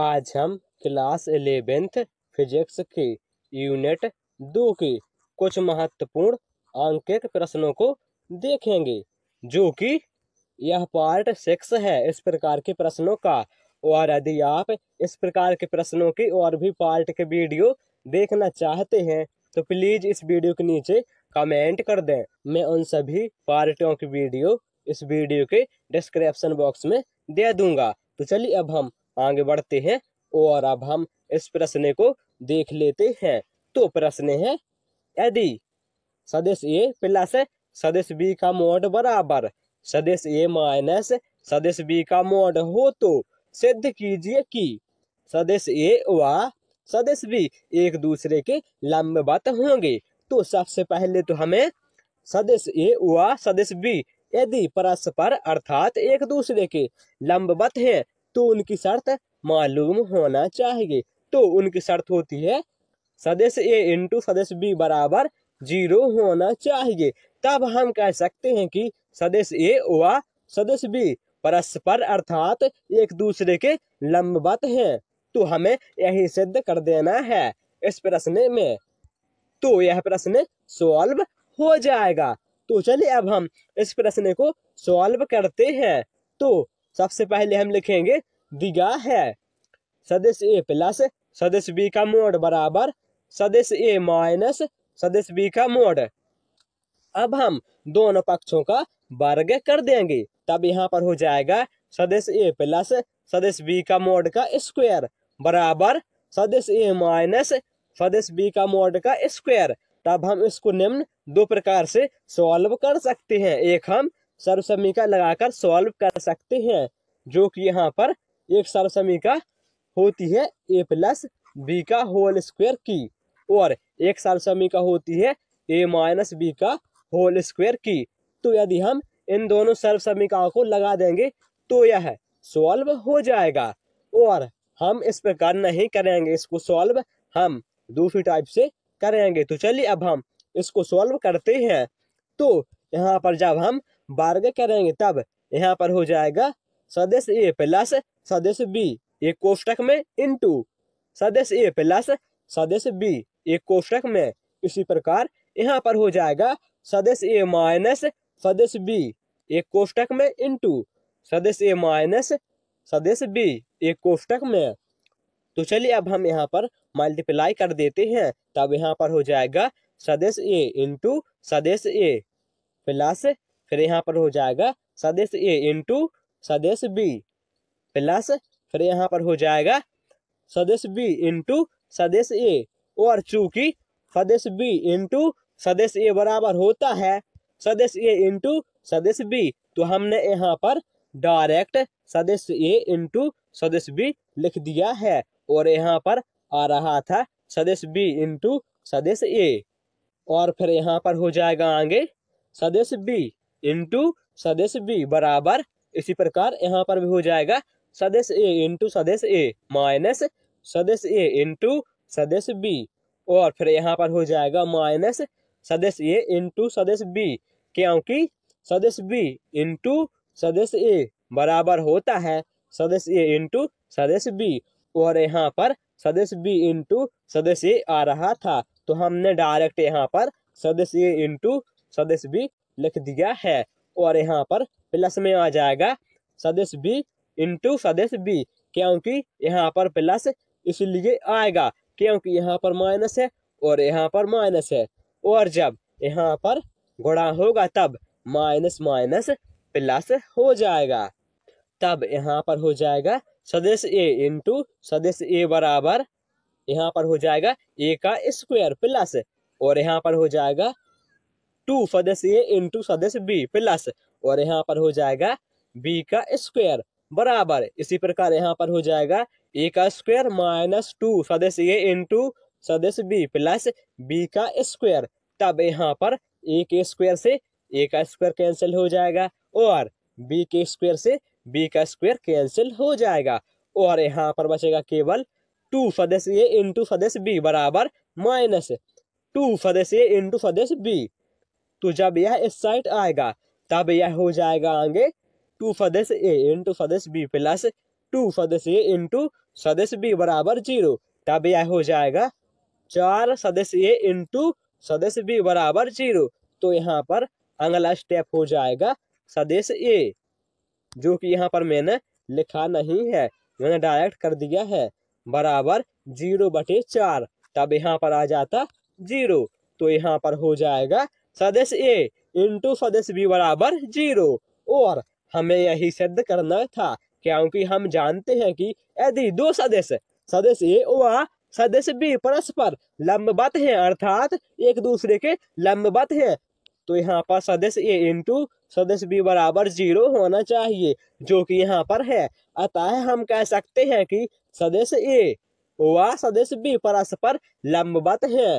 आज हम class eleventh physics की यूनिट दो के कुछ महत्वपूर्ण आंकिक प्रश्नों को देखेंगे जो कि यह पार्ट सिक्स है इस प्रकार के प्रश्नों का और यदि आप इस प्रकार के प्रश्नों की और भी पार्ट के वीडियो देखना चाहते हैं तो प्लीज़ इस वीडियो के नीचे कमेंट कर दें मैं उन सभी पार्टों की वीडियो इस वीडियो के डिस्क्रिप्शन बॉक्स में दे दूंगा तो चलिए अब हम आगे बढ़ते हैं और अब हम इस प्रश्न को देख लेते हैं तो प्रश्न है यदि सदस्य ए प्लस सदस्य बी का मोड बराबर सदस्य ए माइनस सदस्य बी का मोड हो तो सिद्ध कीजिए कि सदस्य ए व सदस्य बी एक दूसरे के लंबवत होंगे तो सबसे पहले तो हमें सदस्य ए व सदस्य बी यदि परस्पर अर्थात एक दूसरे के लंबवत हैं तो उनकी शर्त मालूम होना चाहिए तो उनकी शर्त होती है सदस्य ए इंटू सदस्य बी बराबर जीरो होना चाहिए तब हम कह सकते हैं कि सदस्य ए व सदस्य बी परस्पर अर्थात एक दूसरे के लंबवत हैं तो हमें यही सिद्ध कर देना है इस प्रश्न में तो यह प्रश्न सॉल्व हो जाएगा तो चलिए अब हम इस प्रश्न को सॉल्व करते हैं तो सबसे पहले हम लिखेंगे दिगा है सदस्य ए प्लस सदस्य बी का मोड बराबर सदस्य ए माइनस सदस्य बी का मोड अब हम दोनों पक्षों का वर्ग कर देंगे तब यहाँ पर हो जाएगा सदस्य ए प्लस सदस्य बी का मोड का स्क्वायर बराबर सदस्य ए माइनस सदस्य बी का मोड का स्क्वायर तब हम इसको निम्न दो प्रकार से सॉल्व कर सकते हैं एक हम सर्वसमिका लगाकर सॉल्व कर सकते हैं जो कि यहाँ पर एक सर्वसमिका होती है ए प्लस बी का होल स्क्वायर की और एक सर्वसमिका होती है ए माइनस बी का होल स्क्वायर की तो यदि हम इन दोनों सर्वसमिकाओं को लगा देंगे तो यह सॉल्व हो जाएगा और हम इस प्रकार नहीं करेंगे इसको सॉल्व हम दूसरी टाइप से करेंगे तो चलिए अब हम इसको सॉल्व करते हैं तो यहाँ पर जब हम बारह करेंगे तब यहाँ पर हो जाएगा सदस्य ए प्लस सदस्य बी एक कोष्टक में इंटू सदस्य ए प्लस सदस्य बी एक कोष्टक में इसी प्रकार यहाँ पर हो जाएगा सदस्य ए माइनस सदस्य बी एक कोष्टक में इंटू सदस्य ए माइनस सदस्य बी एक कोष्टक में तो चलिए अब हम यहाँ पर मल्टीप्लाई कर देते हैं तब यहाँ पर हो जाएगा सदस्य ए इंटू सदस्य ए प्लस फिर यहाँ पर हो जाएगा सदस्य ए इंटू सदस्य बी प्लस फिर यहाँ पर हो जाएगा सदस्य बी इंटू सदस्य ए और चूंकि सदस्य बी इंटू सदस्य ए बराबर होता है सदस्य ए इंटू सदस्य बी तो हमने यहाँ पर डायरेक्ट सदस्य ए इंटू सदस्य बी लिख दिया है और यहाँ पर आ रहा था सदस्य बी इंटू सदस्य ए और फिर यहाँ पर हो जाएगा आगे सदस्य बी इंटू सदस्य बी बराबर इसी प्रकार यहाँ पर भी हो जाएगा सदस्य ए इंटू सदस्य ए माइनस सदस्य ए इंटू सदस्य बी और फिर यहाँ पर हो जाएगा माइनस सदस्य ए इंटू सदस्य बी क्योंकि सदस्य बी इंटू सदस्य ए बराबर होता है सदस्य ए इंटू सदस्य बी और यहाँ पर सदस्य बी इंटू सदस्य ए आ रहा था तो हमने डायरेक्ट यहाँ पर सदस्य ए इंटू सदस्य बी लिख दिया है और यहाँ पर प्लस में आ जाएगा सदस्य बी इंटू सदस्य बी क्योंकि यहाँ पर प्लस इसलिए आएगा क्योंकि यहाँ पर माइनस है और यहाँ पर माइनस है और जब यहाँ पर गुणा होगा तब माइनस माइनस प्लस हो जाएगा तब यहाँ पर हो जाएगा सदस्य ए इंटू सदस्य ए बराबर यहाँ पर हो जाएगा ए का स्क्वायर प्लस और यहाँ पर हो जाएगा टू सदस्य ए इंटू सदस्य बी प्लस और यहाँ पर हो जाएगा बी का स्क्वायर बराबर इसी प्रकार यहाँ पर हो जाएगा ए का स्क्वायर माइनस टू सदस्य ए इंटू सदस्य बी प्लस बी का स्क्वायर तब यहाँ पर ए के स्क्वायर से ए का स्क्वायर कैंसिल हो जाएगा और बी के स्क्वायर से बी का स्क्वायर कैंसिल हो जाएगा और यहाँ पर बचेगा केवल टू सदस्य ए इंटू सदस्य बी बराबर माइनस टू सदस्य ए इंटू सदस्य बी तो जब यह इस साइड आएगा तब यह हो जाएगा आगे टू सदस्य ए इंटू सदस्य बी प्लस टू सदस्य ए इंटू सदस्य बी बराबर जीरो तब यह हो जाएगा चार सदस्य ए इंटू सदस्य बी बराबर जीरो तो यहाँ पर अगला स्टेप हो जाएगा सदस्य ए जो कि यहाँ पर मैंने लिखा नहीं है मैंने डायरेक्ट कर दिया है बराबर जीरो बटे चार तब यहाँ पर आ जाता जीरो तो यहाँ पर हो जाएगा सदस्य ए इंटू सदस्य बी बराबर जीरो और हमें यही सिद्ध करना था क्योंकि हम जानते हैं कि यदि दो सदस्य सदस्य ए व सदस्य बी परस्पर लंबवत हैं अर्थात एक दूसरे के लंबवत हैं तो यहाँ पर सदस्य ए इंटू सदस्य बी बराबर जीरो होना चाहिए जो कि यहाँ पर है अतः हम कह सकते हैं कि सदस्य ए व सदस्य बी परस्पर लंबवत हैं